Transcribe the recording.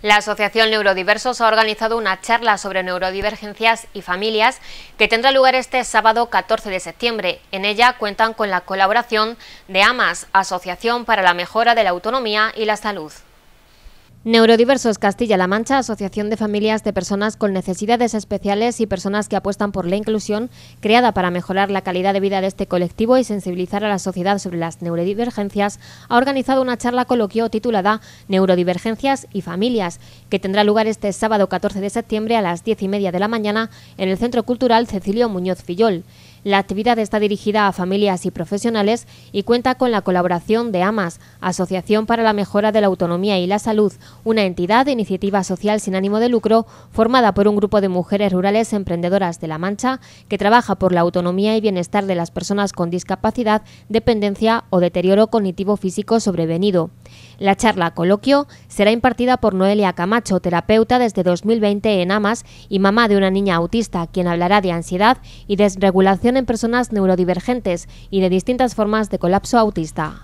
La Asociación Neurodiversos ha organizado una charla sobre neurodivergencias y familias que tendrá lugar este sábado 14 de septiembre. En ella cuentan con la colaboración de AMAS, Asociación para la Mejora de la Autonomía y la Salud. Neurodiversos Castilla-La Mancha, Asociación de Familias de Personas con Necesidades Especiales y Personas que apuestan por la inclusión, creada para mejorar la calidad de vida de este colectivo y sensibilizar a la sociedad sobre las neurodivergencias, ha organizado una charla coloquio titulada Neurodivergencias y Familias, que tendrá lugar este sábado 14 de septiembre a las diez y media de la mañana en el Centro Cultural Cecilio Muñoz Fillol. La actividad está dirigida a familias y profesionales y cuenta con la colaboración de AMAS, Asociación para la Mejora de la Autonomía y la Salud, una entidad de iniciativa social sin ánimo de lucro formada por un grupo de mujeres rurales emprendedoras de La Mancha que trabaja por la autonomía y bienestar de las personas con discapacidad, dependencia o deterioro cognitivo físico sobrevenido. La charla coloquio será impartida por Noelia Camacho, terapeuta desde 2020 en AMAS y mamá de una niña autista, quien hablará de ansiedad y desregulación en personas neurodivergentes y de distintas formas de colapso autista.